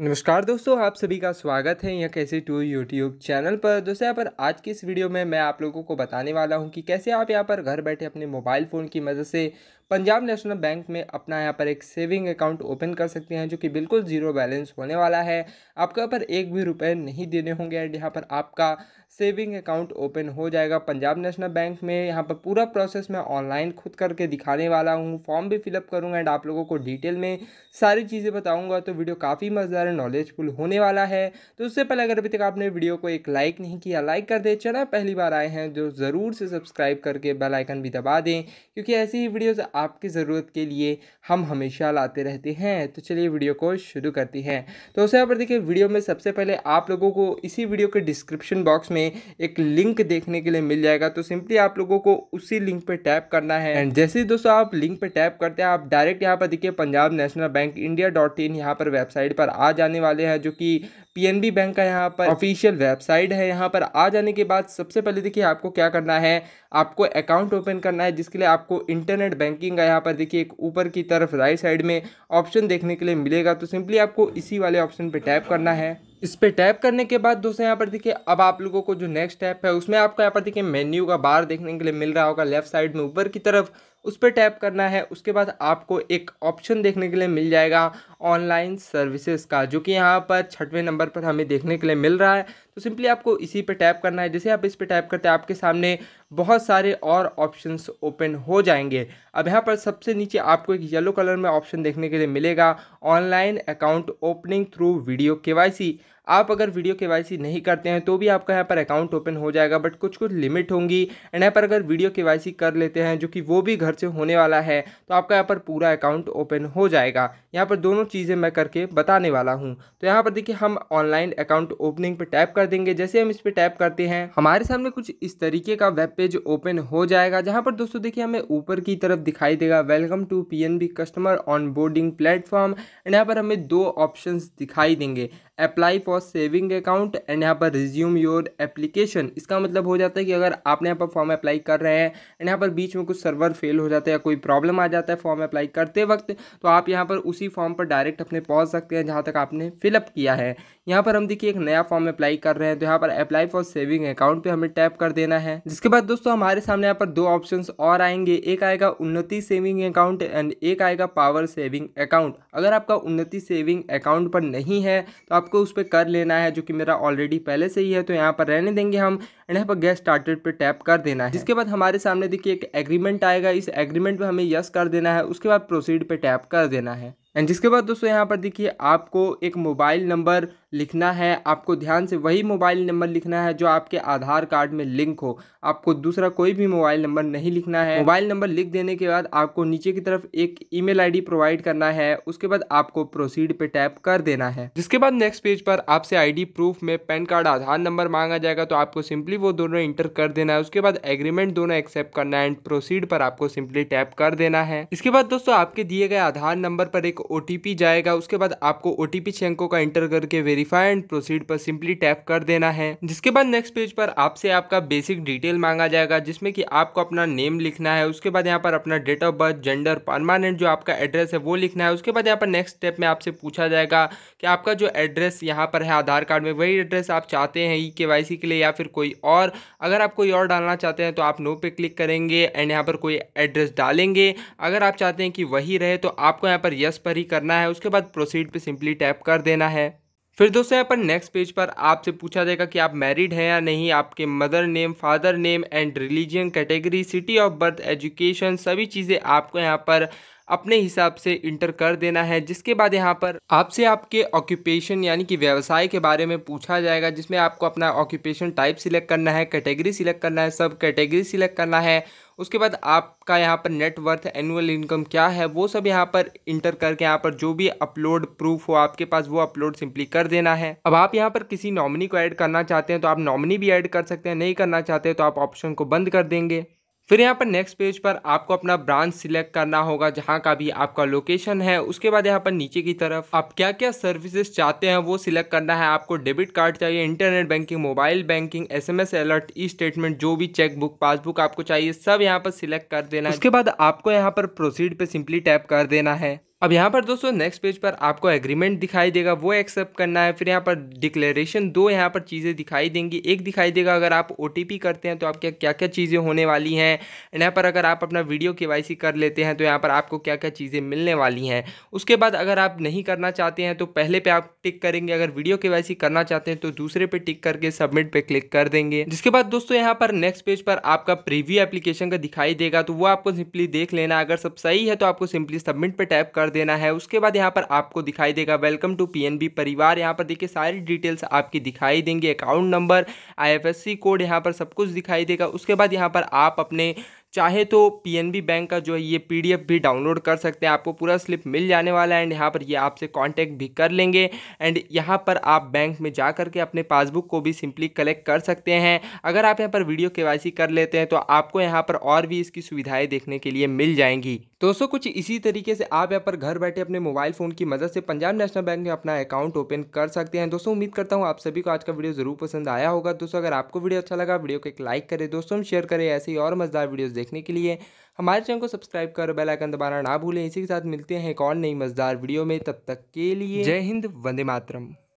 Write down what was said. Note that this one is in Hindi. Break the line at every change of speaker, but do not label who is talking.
नमस्कार दोस्तों आप सभी का स्वागत है यह कैसे टू यूट्यूब चैनल पर दोस्तों यहाँ पर आज की इस वीडियो में मैं आप लोगों को बताने वाला हूँ कि कैसे आप यहाँ पर घर बैठे अपने मोबाइल फ़ोन की मदद से पंजाब नेशनल बैंक में अपना यहाँ पर एक सेविंग अकाउंट ओपन कर सकते हैं जो कि बिल्कुल ज़ीरो बैलेंस होने वाला है आपके यहाँ पर एक भी रुपये नहीं देने होंगे एंड यहाँ पर आपका सेविंग अकाउंट ओपन हो जाएगा पंजाब नेशनल बैंक में यहाँ पर पूरा प्रोसेस मैं ऑनलाइन खुद करके दिखाने वाला हूँ फॉर्म भी फिलअप करूँगा एंड आप लोगों को डिटेल में सारी चीज़ें बताऊँगा तो वीडियो काफ़ी मज़ेदार नॉलेजफुल होने वाला है तो उससे पहले अगर अभी तक आपने वीडियो को एक लाइक नहीं किया लाइक कर दे चैनल पहली बार आए हैं जो तो ज़रूर से सब्सक्राइब करके बेलाइकन भी दबा दें क्योंकि ऐसी ही वीडियोज़ आपकी ज़रूरत के लिए हम हमेशा लाते रहते हैं तो चलिए वीडियो को शुरू करती हैं तो उसे यहाँ पर देखिए वीडियो में सबसे पहले आप लोगों को इसी वीडियो के डिस्क्रिप्शन बॉक्स में एक लिंक देखने के लिए मिल जाएगा तो सिंपली आप लोगों को उसी लिंक पर टैप करना है एंड जैसे ही दोस्तों आप लिंक पर टैप करते हैं आप डायरेक्ट यहाँ पर देखिए Punjab National Bank India dot in यहाँ पर वेबसाइट पर आ जाने वाले हैं जो कि पीएनबी बैंक का यहाँ पर ऑफिशियल वेबसाइट है यहाँ पर आ जाने के बाद सबसे पहले देखिए आपको क्या करना है आपको अकाउंट ओपन करना है जिसके लिए आपको इंटरनेट बैंकिंग का यहाँ पर देखिए एक ऊपर की तरफ राइट साइड में ऑप्शन देखने के लिए मिलेगा तो सिंपली आपको इसी वाले ऑप्शन पर टैप करना है इस पर टैप करने के बाद दोस्तों यहाँ पर देखिए अब आप लोगों को जो नेक्स्ट टैप है उसमें आपको यहाँ पर देखिए मेन्यू का बार देखने के लिए मिल रहा होगा लेफ्ट साइड में ऊपर की तरफ उस पर टैप करना है उसके बाद आपको एक ऑप्शन देखने के लिए मिल जाएगा ऑनलाइन सर्विसेज का जो कि यहाँ पर छठवें नंबर पर हमें देखने के लिए मिल रहा है तो सिंपली आपको इसी पर टैप करना है जैसे आप इस पर टैप करते हैं आपके सामने बहुत सारे और ऑप्शंस ओपन हो जाएंगे अब यहाँ पर सबसे नीचे आपको एक येलो कलर में ऑप्शन देखने के लिए मिलेगा online account opening through video के आप अगर वीडियो के वाई नहीं करते हैं तो भी आपका यहाँ पर अकाउंट ओपन हो जाएगा बट कुछ कुछ लिमिट होंगी एंड यहाँ पर अगर वीडियो के वाई कर लेते हैं जो कि वो भी घर से होने वाला है तो आपका यहाँ पर पूरा अकाउंट ओपन हो जाएगा यहाँ पर दोनों चीज़ें मैं करके बताने वाला हूँ तो यहाँ पर देखिए हम ऑनलाइन अकाउंट ओपनिंग पर टैप कर देंगे जैसे हम इस पर टैप करते हैं हमारे सामने कुछ इस तरीके का वेब पेज ओपन हो जाएगा जहाँ पर दोस्तों देखिए हमें ऊपर की तरफ दिखाई देगा welcome to B customer onboarding platform and यहाँ पर हमें दो ऑप्शन दिखाई देंगे apply for saving account and यहाँ पर रिज्यूम योर एप्लीकेशन इसका मतलब हो जाता है कि अगर आपने यहाँ पर फॉर्म अप्लाई कर रहे हैं एंड यहाँ पर बीच में कुछ सर्वर फेल हो जाता है या कोई प्रॉब्लम आ जाता है फॉर्म अप्लाई करते वक्त तो आप यहाँ पर उसी फॉर्म पर डायरेक्ट अपने पहुँच सकते हैं जहाँ तक आपने फिलअप किया है यहाँ पर हम देखिए एक नया फॉर्म अप्लाई कर रहे हैं तो यहाँ पर अप्लाई फॉर सेविंग अकाउंट पर हमें टैप कर देना है जिसके बाद दोस्तों हमारे सामने यहाँ पर दो ऑप्शन और आएंगे एक आएगा उन्नति सेविंग अकाउंट एंड एक आएगा पावर सेविंग अकाउंट अगर आपका उन्नति सेविंग अकाउंट पर नहीं है तो आप आपको उस पर कर लेना है जो कि मेरा ऑलरेडी पहले से ही है तो यहाँ पर रहने देंगे हम एंड यहाँ पर गैस स्टार्टेड पे टैप कर देना है जिसके बाद हमारे सामने देखिए एक एग्रीमेंट आएगा इस एग्रीमेंट पर हमें यस कर देना है उसके बाद प्रोसीड पर टैप कर देना है एंड जिसके बाद दोस्तों यहाँ पर देखिए आपको एक मोबाइल नंबर लिखना है आपको ध्यान से वही मोबाइल नंबर लिखना है जो आपके आधार कार्ड में लिंक हो आपको दूसरा कोई भी मोबाइल नंबर नहीं लिखना है मोबाइल नंबर लिख देने के बाद आपको नीचे की तरफ एक ईमेल आईडी प्रोवाइड करना है उसके बाद आपको प्रोसीड पे टैप कर देना है जिसके बाद नेक्स्ट पेज पर आपसे आई प्रूफ में पैन कार्ड आधार नंबर मांगा जाएगा तो आपको सिंपली वो दोनों इंटर कर देना है उसके बाद एग्रीमेंट दोनों एक्सेप्ट करना है एंड प्रोसीड पर आपको सिंपली टैप कर देना है इसके बाद दोस्तों आपके दिए गए आधार नंबर पर एक ओ जाएगा उसके बाद आपको ओ टी पी का एंटर करके वेरीफाई एंड प्रोसीड पर सिंपली टैप कर देना है जिसके बाद नेक्स्ट पेज पर आपसे आपका बेसिक डिटेल मांगा जाएगा जिसमें कि आपको अपना नेम लिखना है उसके बाद यहाँ पर अपना date of birth gender permanent जो आपका एड्रेस है वो लिखना है उसके बाद यहाँ पर नेक्स्ट स्टेप में आपसे पूछा जाएगा कि आपका जो एड्रेस यहाँ पर है आधार कार्ड में वही एड्रेस आप चाहते हैं ई e के के लिए या फिर कोई और अगर आप कोई और डालना चाहते हैं तो आप नो पे क्लिक करेंगे एंड यहाँ पर कोई एड्रेस डालेंगे अगर आप चाहते हैं कि वही रहे तो आपको यहाँ पर यस पर पर ही करना है उसके बाद प्रोसीड पे सिंपली टैप कर देना है फिर दोस्तों यहाँ पर नेक्स्ट पेज पर आपसे पूछा जाएगा कि आप मैरिड हैं या नहीं आपके mother name father name and religion category city of birth education सभी चीज़ें आपको यहाँ पर अपने हिसाब से इंटर कर देना है जिसके बाद यहाँ पर आपसे आपके ऑक्यूपेशन यानी कि व्यवसाय के बारे में पूछा जाएगा जिसमें आपको अपना ऑक्यूपेशन टाइप सिलेक्ट करना है कैटेगरी सिलेक्ट करना है सब कैटेगरी सिलेक्ट करना है उसके बाद आपका यहाँ पर नेटवर्थ एनुअल इनकम क्या है वो सब यहाँ पर इंटर करके यहाँ पर जो भी अपलोड प्रूफ हो आपके पास वो अपलोड सिंपली कर देना है अब आप यहाँ पर किसी नॉमिनी को ऐड करना चाहते हैं तो आप नॉमिनी भी ऐड कर सकते हैं नहीं करना चाहते तो आप ऑप्शन को बंद कर देंगे फिर यहाँ पर नेक्स्ट पेज पर आपको अपना ब्रांच सिलेक्ट करना होगा जहाँ का भी आपका लोकेशन है उसके बाद यहाँ पर नीचे की तरफ आप क्या क्या सर्विसेज चाहते हैं वो सिलेक्ट करना है आपको डेबिट कार्ड चाहिए internet banking mobile banking SMS alert e statement जो भी चेकबुक पासबुक आपको चाहिए सब यहाँ पर सिलेक्ट कर देना उसके बाद आपको यहाँ पर प्रोसीड पर सिंपली टैप कर देना है अब यहाँ पर दोस्तों नेक्स्ट पेज पर आपको एग्रीमेंट दिखाई देगा वो एक्सेप्ट करना है फिर यहाँ पर डिक्लेरेशन दो यहाँ पर चीज़ें दिखाई देंगी एक दिखाई देगा अगर आप ओ करते हैं तो आपके क्या क्या चीज़ें होने वाली हैं यहाँ पर अगर आप अपना वीडियो के कर लेते हैं तो यहाँ पर आपको क्या क्या चीज़ें मिलने वाली हैं उसके बाद अगर आप नहीं करना चाहते हैं तो पहले पे आप टिक करेंगे अगर वीडियो के करना चाहते हैं तो दूसरे पे टिक करके सबमिट पर क्लिक कर देंगे जिसके बाद दोस्तों यहाँ पर नेक्स्ट पेज पर आपका प्रीव्यू एप्लीकेशन का दिखाई देगा तो वो आपको सिंपली देख लेना अगर सब सही है तो आपको सिंपली सबमिट पर टैप कर देना है उसके बाद यहाँ पर आपको दिखाई देगा वेलकम टू पी परिवार यहाँ पर देखिए सारी डिटेल्स आपकी दिखाई देंगी अकाउंट नंबर आई कोड यहाँ पर सब कुछ दिखाई देगा उसके बाद यहाँ पर आप अपने चाहे तो पीएनबी बैंक का जो है ये पीडीएफ भी डाउनलोड कर सकते हैं आपको पूरा स्लिप मिल जाने वाला है एंड यहाँ पर ये आपसे कांटेक्ट भी कर लेंगे एंड यहाँ पर आप बैंक में जा करके अपने पासबुक को भी सिंपली कलेक्ट कर सकते हैं अगर आप यहाँ पर वीडियो के कर लेते हैं तो आपको यहाँ पर और भी इसकी सुविधाएँ देखने के लिए मिल जाएंगी दोस्तों कुछ इसी तरीके से आप यहाँ पर घर बैठे अपने मोबाइल फ़ोन की मदद से पंजाब नेशनल बैंक में अपना अकाउंट ओपन कर सकते हैं दोस्तों उम्मीद करता हूँ आप सभी को आज का वीडियो ज़रूर पसंद आया होगा दोस्तों अगर आपको वीडियो अच्छा लगा वीडियो को एक लाइक करें दोस्तों शेयर करें ऐसे ही और मज़ेदार वीडियोज़ देखने के लिए हमारे चैनल को सब्सक्राइब कर बेल आइकन दबाना ना भूलें इसी के साथ मिलते हैं एक और नई मज़ेदार वीडियो में तब तक के लिए जय हिंद वंदे मातरम